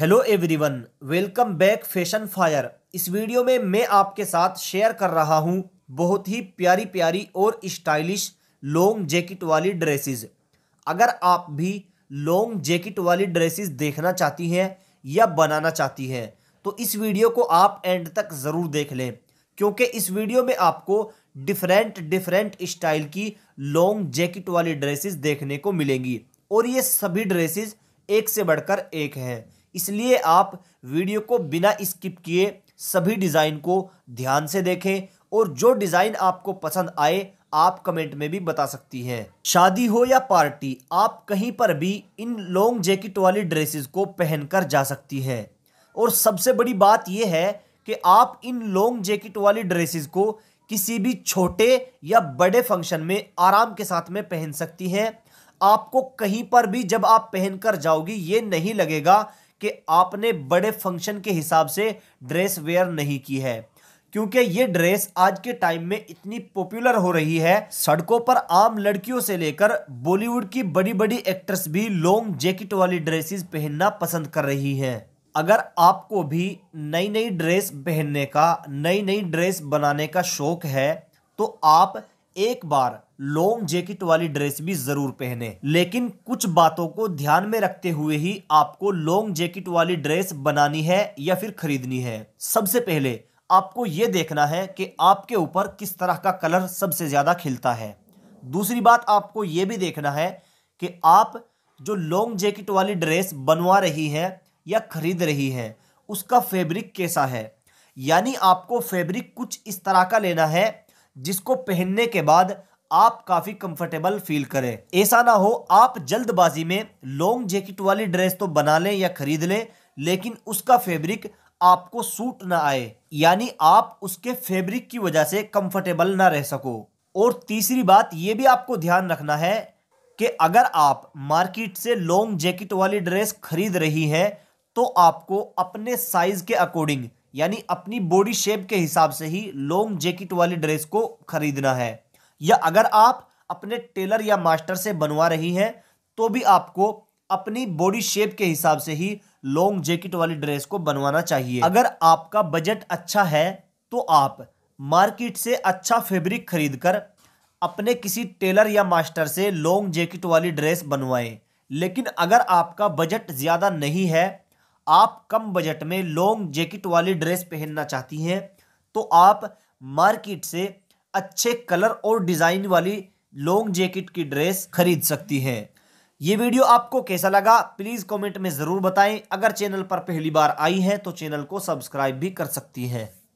hello everyone welcome back fashion fire इस video में मैं आपके साथ शेयर कर रहा हूं बहुत ही प्यारी प्यारी और स्टाइलिश लॉन्ग जैकेट वाली ड्रेसेस अगर आप भी लॉन्ग जैकेट वाली ड्रेसेस देखना चाहती हैं या बनाना चाहती हैं तो इस वीडियो को आप एंड तक ज़रूर देख लें क्योंकि इस वीडियो में आपको डिफरेंट डिफरेंट स्टाइल की लॉन्ग जैकेट वाली ड्रेसेस देखने को मिलेंगी और ये सभी ड्रेसेस एक से बढ़कर एक हैं इसलिए आप वीडियो को बिना स्किप किए सभी डिज़ाइन को ध्यान से देखें और जो डिज़ाइन आपको पसंद आए आप कमेंट में भी बता सकती हैं शादी हो या पार्टी आप कहीं पर भी इन लॉन्ग जैकेट वाली ड्रेसेस को पहनकर जा सकती हैं और सबसे बड़ी बात यह है कि आप इन लॉन्ग जैकेट वाली ड्रेसेस को किसी भी छोटे या बड़े फंक्शन में आराम के साथ में पहन सकती हैं आपको कहीं पर भी जब आप पहनकर जाओगी ये नहीं लगेगा कि आपने बड़े फंक्शन के हिसाब से ड्रेस वेयर नहीं की है क्योंकि ये ड्रेस आज के टाइम में इतनी पॉपुलर हो रही है सड़कों पर आम लड़कियों से लेकर बॉलीवुड की बड़ी बड़ी एक्ट्रेस भी लॉन्ग जैकेट वाली ड्रेसेस पहनना पसंद कर रही हैं अगर आपको भी नई नई ड्रेस पहनने का नई नई ड्रेस बनाने का शौक है तो आप एक बार लॉन्ग जैकेट वाली ड्रेस भी जरूर पहने लेकिन कुछ बातों को ध्यान में रखते हुए ही आपको लॉन्ग जैकेट वाली ड्रेस बनानी है या फिर खरीदनी है सबसे पहले आपको ये देखना है कि आपके ऊपर किस तरह का कलर सबसे ज़्यादा खिलता है दूसरी बात आपको ये भी देखना है कि आप जो लॉन्ग जैकेट वाली ड्रेस बनवा रही हैं या खरीद रही हैं उसका फैब्रिक कैसा है यानी आपको फैब्रिक कुछ इस तरह का लेना है जिसको पहनने के बाद आप काफी कंफर्टेबल फील करें ऐसा ना हो आप जल्दबाजी में लॉन्ग जैकेट वाली ड्रेस तो बना लें या खरीद लें लेकिन उसका फैब्रिक आपको सूट ना आए यानी आप उसके फैब्रिक की वजह से कंफर्टेबल ना रह सको और तीसरी बात ये भी आपको ध्यान रखना है कि अगर आप मार्केट से लॉन्ग जैकेट वाली ड्रेस खरीद रही हैं तो आपको अपने साइज़ के अकॉर्डिंग यानी अपनी बॉडी शेप के हिसाब से ही लॉन्ग जैकेट वाली ड्रेस को खरीदना है या अगर आप अपने टेलर या मास्टर से बनवा रही हैं तो भी आपको अपनी बॉडी शेप के हिसाब से ही लॉन्ग जैकेट वाली ड्रेस को बनवाना चाहिए अगर आपका बजट अच्छा है तो आप मार्केट से अच्छा फैब्रिक खरीद कर अपने किसी टेलर या मास्टर से लॉन्ग जैकेट वाली ड्रेस बनवाएं लेकिन अगर आपका बजट ज़्यादा नहीं है आप कम बजट में लॉन्ग जैकेट वाली ड्रेस पहनना चाहती हैं तो आप मार्केट से अच्छे कलर और डिज़ाइन वाली लॉन्ग जैकेट की ड्रेस खरीद सकती है ये वीडियो आपको कैसा लगा प्लीज़ कमेंट में ज़रूर बताएं अगर चैनल पर पहली बार आई है तो चैनल को सब्सक्राइब भी कर सकती है